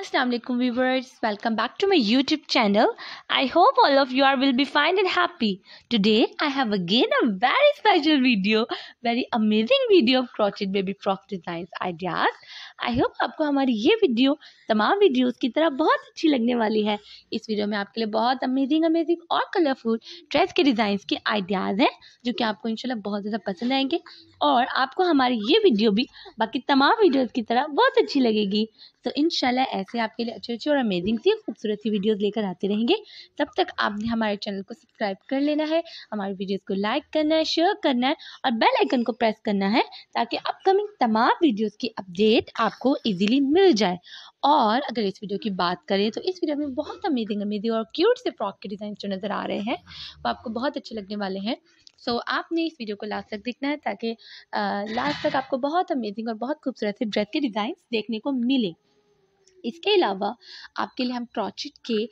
Assalamualaikum viewers welcome back to my youtube channel I hope all of you are will be fine and happy today I have again a very special video very amazing video of crochet baby frock designs ideas I hope आपको हमारी ये video तमाम videos की तरह बहुत अच्छी लगने वाली है इस वीडियो में आपके लिए बहुत अमेजिंग अमेजिंग और कलरफुल ड्रेस के डिज़ाइंस के आइडियाज़ हैं जो कि आपको इंशाल्लाह बहुत ज़्यादा पसंद आएंगे और आपको हमारी ये वीडियो भी बाकी तमाम वीडियोस की तरह बहुत अच्छी लगेगी तो इन ऐसे आपके लिए अच्छे अच्छे और अमेजिंग सी खूबसूरत सी वीडियोज़ लेकर आते रहेंगे तब तक आपने हमारे चैनल को सब्सक्राइब कर लेना है हमारे वीडियोज़ को लाइक करना है शेयर करना है और बेल आइकन को प्रेस करना है ताकि अपकमिंग तमाम वीडियोज़ की अपडेट आपको ईजिली मिल जाए और अगर इस वीडियो की बात करें तो इस वीडियो में बहुत अमेजिंग अमेजिंग और क्यूट से फ्रॉक के डिज़ाइन जो नज़र आ रहे हैं वो आपको बहुत अच्छे लगने वाले हैं सो so, आपने इस वीडियो को लास्ट तक देखना है ताकि लास्ट तक आपको बहुत अमेजिंग और बहुत खूबसूरत से ड्रेस के डिज़ाइन देखने को मिले इसके अलावा आपके लिए हम क्रॉचिट के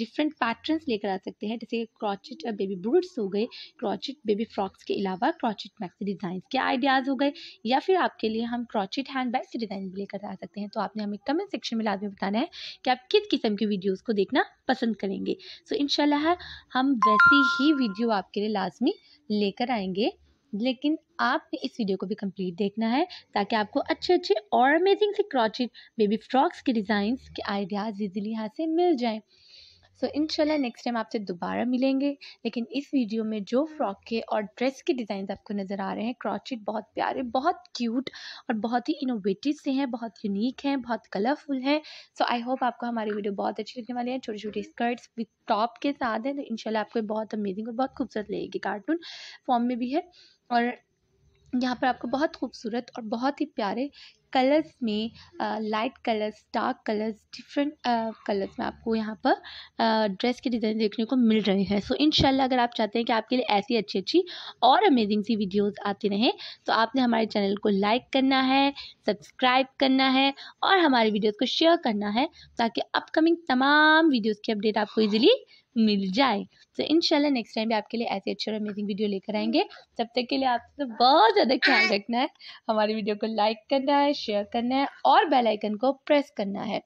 डिफरेंट पैटर्न्स लेकर आ सकते हैं जैसे क्रॉचिट बेबी बूट्स हो गए क्रॉचिट बेबी फ्रॉक्स के अलावा क्रॉचिट मैक्सी डिज़ाइन के आइडियाज़ हो गए या फिर आपके लिए हम क्रॉचिट हैंड बैग से डिज़ाइन भी लेकर आ सकते हैं तो आपने हमें कमेंट सेक्शन में लाजमी बताना है कि आप किस किस्म की वीडियोज़ को देखना पसंद करेंगे सो so, इन हम वैसी ही वीडियो आपके लिए लाजमी लेकर आएंगे लेकिन आपने इस वीडियो को भी कंप्लीट देखना है ताकि आपको अच्छे अच्छे और अमेजिंग से क्रॉचिट बेबी फ्रॉक्स के डिज़ाइंस के आइडियाज़ इजीली यहाँ से मिल जाएँ सो इनशाला नेक्स्ट टाइम आपसे दोबारा मिलेंगे लेकिन इस वीडियो में जो फ्रॉक के और ड्रेस के डिज़ाइन आपको नज़र आ रहे हैं क्रॉचिट बहुत प्यारे बहुत क्यूट और बहुत ही इनोवेटिव से हैं बहुत यूनिक हैं बहुत कलरफुल हैं सो आई होप आपको हमारी वीडियो बहुत अच्छी लगने वाली है छोटी छोटी स्कर्ट्स विथ टॉप के साथ हैं तो शाला आपको बहुत अमेजिंग और बहुत खूबसूरत लगेगी कार्टून फॉर्म में भी है और यहाँ पर आपको बहुत खूबसूरत और बहुत ही प्यारे कलर्स में light colours dark colours different colours में आपको यहाँ पर ड्रेस के डिज़ाइन देखने को मिल रहे हैं सो इन अगर आप चाहते हैं कि आपके लिए ऐसी अच्छी अच्छी और अमेजिंग सी वीडियोस आती रहें तो आपने हमारे चैनल को लाइक करना है सब्सक्राइब करना है और हमारी वीडियोज़ को शेयर करना है ताकि अपकमिंग तमाम वीडियोज़ की अपडेट आपको ईजिली मिल जाए तो इनशाला नेक्स्ट टाइम भी आपके लिए ऐसी अच्छी और अमेजिंग वीडियो लेकर आएंगे तब तक के लिए आपको तो बहुत ज़्यादा ख्याल रखना है हमारी वीडियो को लाइक करना है शेयर करना है और बेल आइकन को प्रेस करना है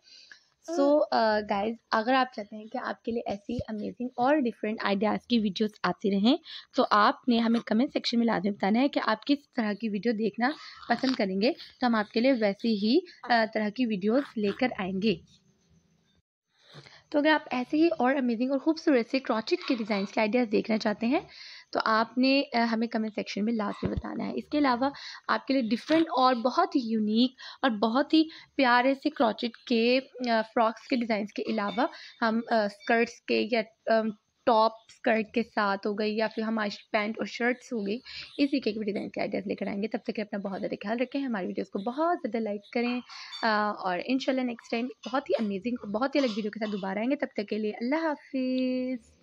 सो so, गाइज हाँ। uh, अगर आप चाहते हैं कि आपके लिए ऐसी अमेजिंग और डिफरेंट आइडियाज़ की वीडियोस आती रहें तो आपने हमें कमेंट सेक्शन में लाजमी बताना है कि आप किस तरह की वीडियो देखना पसंद करेंगे तो हम आपके लिए वैसी ही uh, तरह की वीडियोस लेकर आएंगे तो अगर आप ऐसे ही और अमेजिंग और खूबसूरत से क्रॉचिट के डिज़ाइंस के आइडियाज़ देखना चाहते हैं तो आपने हमें कमेंट सेक्शन में लास्ट में बताना है इसके अलावा आपके लिए डिफरेंट और बहुत ही यूनिक और बहुत ही प्यारे से क्रॉचिट के फ्रॉक्स के डिज़ाइंस के अलावा हम स्कर्ट्स के या टॉप स्कर्ट के साथ हो गई या फिर हमारी पैंट और शर्ट्स हो गई इसी के डिज़ाइन के आइडियाज़ लेकर आएंगे तब तक के अपना बहुत ज़्यादा ख्याल रखें हमारी वीडियोज़ को बहुत ज़्यादा लाइक करें और इन नेक्स्ट टाइम बहुत ही अमेजिंग बहुत ही अलग वीडियो के साथ दोबारा आएंगे तब तक के लिए अल्लाह हाफिज़